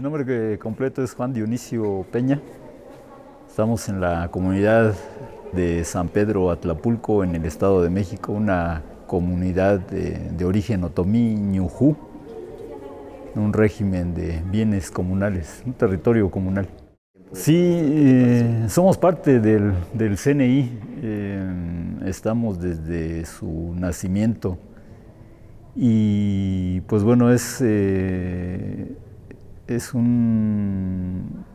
Mi nombre eh, completo es Juan Dionisio Peña. Estamos en la comunidad de San Pedro Atlapulco, en el Estado de México, una comunidad de, origen otomí ñujú, un régimen de bienes comunales, un territorio comunal. Sí, eh, somos parte del, CNI, eh, estamos desde su nacimiento y pues bueno, es es una,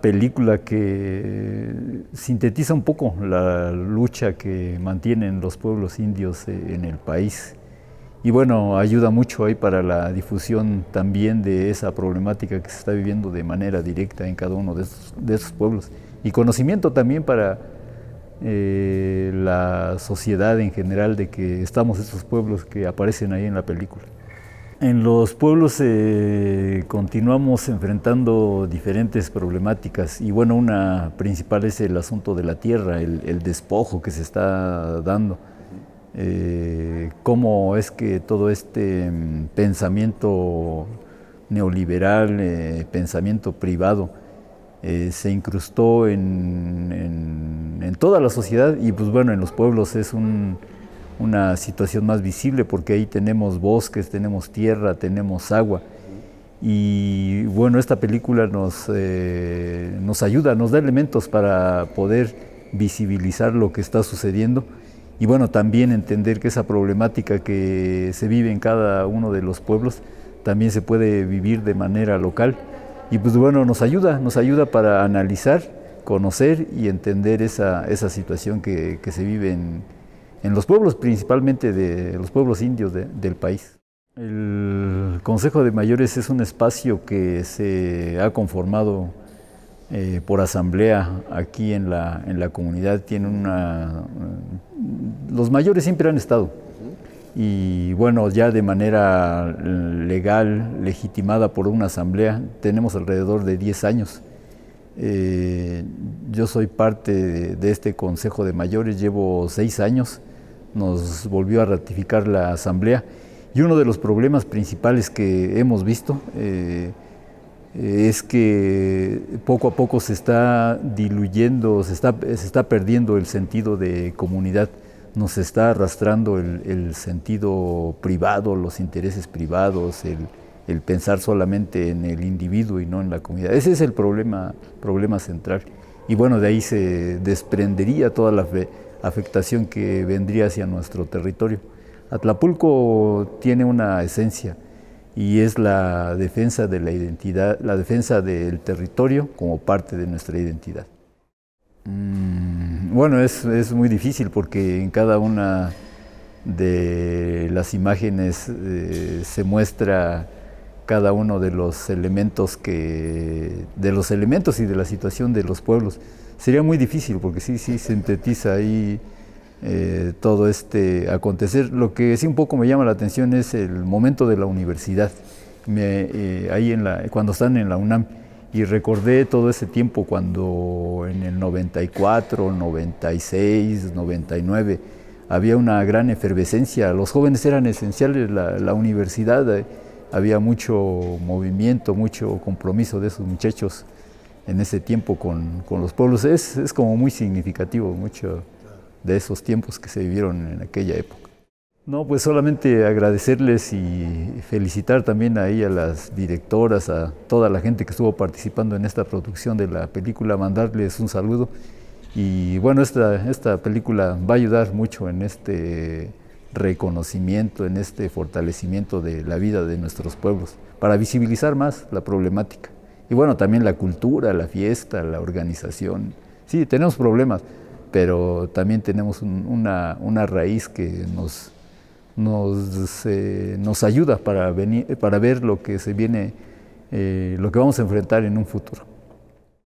película que sintetiza un poco la lucha que mantienen los pueblos indios e, en el país. Y bueno, ayuda mucho ahí para la difusión también de esa problemática que se está viviendo de manera directa en cada uno de esos, pueblos. Y conocimiento también para eh, la sociedad en general de que estamos esos pueblos que aparecen ahí en la película. En los pueblos eh, continuamos enfrentando diferentes problemáticas y bueno, una principal es el asunto de la tierra, el, despojo que se está dando. Eh, cómo es que todo este mm, pensamiento neoliberal, eh, pensamiento privado, se incrustó en toda la sociedad y pues bueno, en los pueblos es un una situación más visible porque ahí tenemos bosques, tenemos tierra, tenemos agua. Y bueno, esta película nos, eh, nos ayuda, nos da elementos para poder visibilizar lo que está sucediendo y bueno, también entender que esa problemática que se vive en cada uno de los pueblos también se puede vivir de manera local. Y pues bueno, nos ayuda, nos ayuda para analizar, conocer y entender esa, esa situación que, que se vive en, en los pueblos, principalmente de los pueblos indios del país. El Consejo de Mayores es un espacio que se ha conformado eh, por asamblea aquí en la, comunidad. Tiene una, los mayores siempre han estado y bueno, ya de manera legal, legitimada por una asamblea, tenemos alrededor de 10 años. Eh, yo soy parte de, de, este Consejo de Mayores, llevo 6 años nos volvió a ratificar la Asamblea. Y uno de los problemas principales que hemos visto eh, es que poco a poco se está diluyendo, se está, se está perdiendo el sentido de comunidad, nos está arrastrando el, sentido privado, los intereses privados, el, el, pensar solamente en el individuo y no en la comunidad. Ese es el problema, problema central. Y bueno, de ahí se desprendería toda la fe afectación que vendría hacia nuestro territorio. Atlapulco tiene una esencia y es la defensa de la identidad, la defensa del territorio como parte de nuestra identidad. Mm, bueno, es, es, muy difícil porque en cada una de las imágenes eh, se muestra cada uno de los elementos que de los elementos y de la situación de los pueblos sería muy difícil porque sí sí sintetiza ahí eh, todo este acontecer lo que sí un poco me llama la atención es el momento de la universidad me, eh, ahí en la cuando están en la UNAM y recordé todo ese tiempo cuando en el 94 96 99 había una gran efervescencia los jóvenes eran esenciales la universidad eh, había mucho movimiento, mucho compromiso de esos muchachos en ese tiempo con, los pueblos. Es, como muy significativo mucho de esos tiempos que se vivieron en aquella época. No, pues solamente agradecerles y felicitar también ahí a las directoras, a toda la gente que estuvo participando en esta producción de la película, mandarles un saludo. Y bueno, esta, esta película va a ayudar mucho en este reconocimiento, en este fortalecimiento de la vida de nuestros pueblos, para visibilizar más la problemática. Y bueno, también la cultura, la fiesta, la organización. Sí, tenemos problemas, pero también tenemos una, raíz que nos, nos, eh, nos ayuda para, venir, para ver lo que se viene, eh, lo que vamos a enfrentar en un futuro.